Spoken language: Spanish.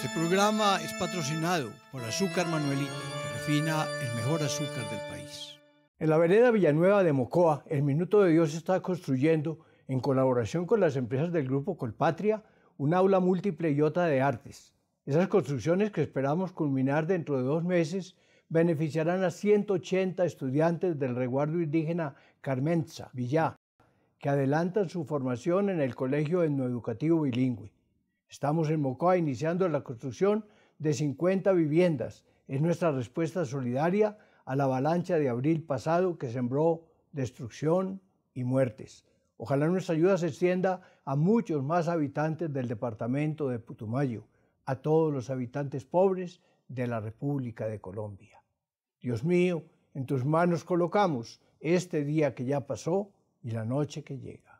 Este programa es patrocinado por Azúcar Manuelita, que refina el mejor azúcar del país. En la vereda Villanueva de Mocoa, el Minuto de Dios está construyendo, en colaboración con las empresas del grupo Colpatria, un aula múltiple y otra de artes. Esas construcciones que esperamos culminar dentro de dos meses beneficiarán a 180 estudiantes del reguardo indígena Carmenza, Villá, que adelantan su formación en el Colegio educativo Bilingüe. Estamos en Mocoa iniciando la construcción de 50 viviendas. Es nuestra respuesta solidaria a la avalancha de abril pasado que sembró destrucción y muertes. Ojalá nuestra ayuda se extienda a muchos más habitantes del departamento de Putumayo, a todos los habitantes pobres de la República de Colombia. Dios mío, en tus manos colocamos este día que ya pasó y la noche que llega.